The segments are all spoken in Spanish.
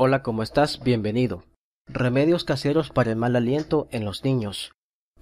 Hola, ¿cómo estás? Bienvenido. Remedios caseros para el mal aliento en los niños.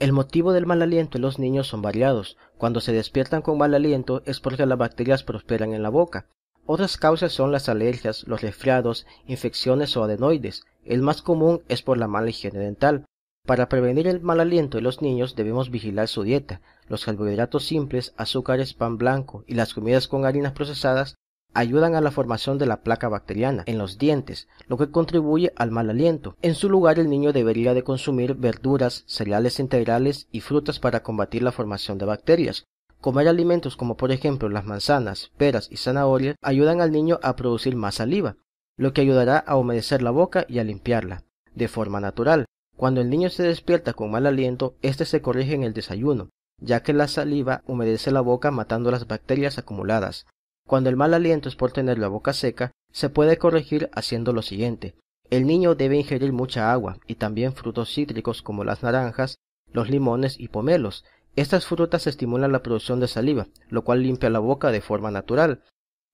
El motivo del mal aliento en los niños son variados. Cuando se despiertan con mal aliento es porque las bacterias prosperan en la boca. Otras causas son las alergias, los resfriados, infecciones o adenoides. El más común es por la mala higiene dental. Para prevenir el mal aliento en los niños debemos vigilar su dieta. Los carbohidratos simples, azúcares, pan blanco y las comidas con harinas procesadas ayudan a la formación de la placa bacteriana en los dientes, lo que contribuye al mal aliento. En su lugar, el niño debería de consumir verduras, cereales integrales y frutas para combatir la formación de bacterias. Comer alimentos como por ejemplo las manzanas, peras y zanahorias ayudan al niño a producir más saliva, lo que ayudará a humedecer la boca y a limpiarla, de forma natural. Cuando el niño se despierta con mal aliento, éste se corrige en el desayuno, ya que la saliva humedece la boca matando las bacterias acumuladas. Cuando el mal aliento es por tener la boca seca, se puede corregir haciendo lo siguiente. El niño debe ingerir mucha agua y también frutos cítricos como las naranjas, los limones y pomelos. Estas frutas estimulan la producción de saliva, lo cual limpia la boca de forma natural.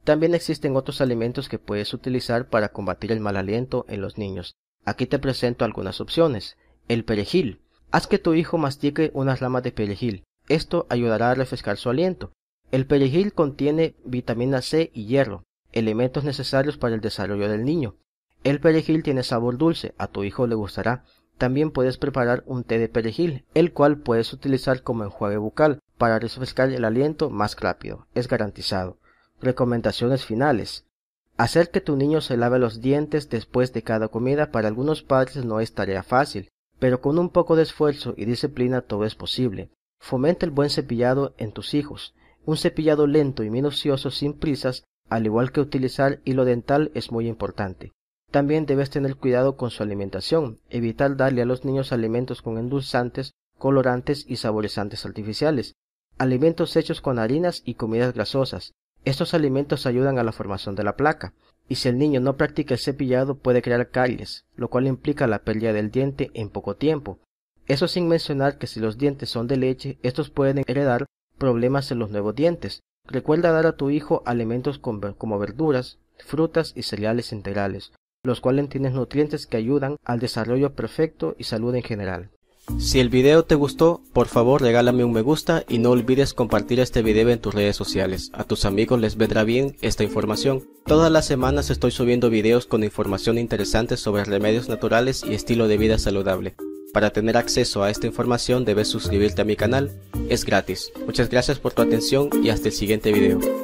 También existen otros alimentos que puedes utilizar para combatir el mal aliento en los niños. Aquí te presento algunas opciones. El perejil. Haz que tu hijo mastique unas ramas de perejil. Esto ayudará a refrescar su aliento. El perejil contiene vitamina C y hierro, elementos necesarios para el desarrollo del niño. El perejil tiene sabor dulce, a tu hijo le gustará. También puedes preparar un té de perejil, el cual puedes utilizar como enjuague bucal para refrescar el aliento más rápido, es garantizado. Recomendaciones finales. Hacer que tu niño se lave los dientes después de cada comida para algunos padres no es tarea fácil, pero con un poco de esfuerzo y disciplina todo es posible. Fomenta el buen cepillado en tus hijos. Un cepillado lento y minucioso sin prisas, al igual que utilizar hilo dental, es muy importante. También debes tener cuidado con su alimentación, evitar darle a los niños alimentos con endulzantes, colorantes y saborizantes artificiales, alimentos hechos con harinas y comidas grasosas. Estos alimentos ayudan a la formación de la placa, y si el niño no practica el cepillado puede crear caries, lo cual implica la pérdida del diente en poco tiempo. Eso sin mencionar que si los dientes son de leche, estos pueden heredar problemas en los nuevos dientes. Recuerda dar a tu hijo alimentos como verduras, frutas y cereales integrales, los cuales tienen nutrientes que ayudan al desarrollo perfecto y salud en general. Si el video te gustó, por favor regálame un me gusta y no olvides compartir este video en tus redes sociales. A tus amigos les vendrá bien esta información. Todas las semanas estoy subiendo videos con información interesante sobre remedios naturales y estilo de vida saludable. Para tener acceso a esta información debes suscribirte a mi canal, es gratis. Muchas gracias por tu atención y hasta el siguiente video.